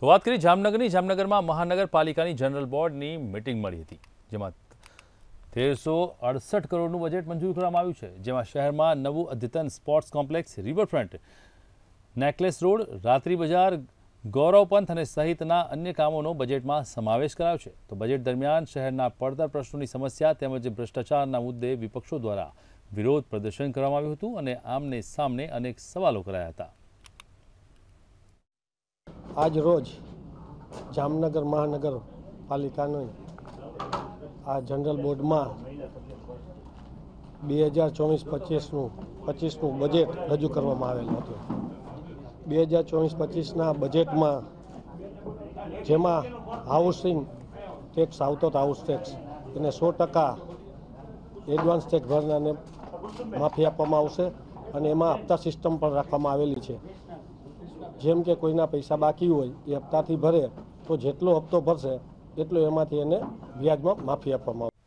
તો વાત કરી જામનગરની જામનગરમાં મહાનગરપાલિકાની જનરલ બોર્ડની મિટિંગ મળી હતી જેમાં તેરસો અડસઠ કરોડનું બજેટ મંજૂર કરવામાં આવ્યું છે જેમાં શહેરમાં નવું અદ્યતન sports complex riverfront necklace road રાત્રિ બજાર ગૌરવ પંથ અને સહિતના અન્ય કામોનો બજેટમાં સમાવેશ કરાયો છે તો બજેટ દરમિયાન શહેરના પડતર પ્રશ્નોની સમસ્યા તેમજ ભ્રષ્ટાચારના મુદ્દે વિપક્ષો દ્વારા વિરોધ પ્રદર્શન કરવામાં આવ્યું હતું અને આમને સામને અનેક સવાલો કરાયા હતા આજ રોજ જામનગર મહાનગરપાલિકાની આ જનરલ બોર્ડમાં બે હજાર ચોવીસ પચીસનું પચીસનું બજેટ રજૂ કરવામાં આવેલું હતું બે હજાર ચોવીસ પચીસના બજેટમાં જેમાં હાઉસિંગ ટેક્સ આવતો હતો હાઉસ ટેક્સ એને સો ટકા એડવાન્સ ટેક્સ ભરનાને માફી આપવામાં આવશે અને એમાં હપ્તા સિસ્ટમ પણ રાખવામાં આવેલી છે જેમ કે કોઈના પૈસા બાકી હોય એ હપ્તાથી ભરે તો જેટલો હપ્તો ભરશે એટલો એમાંથી એને વ્યાજમાં માફી આપવામાં આવે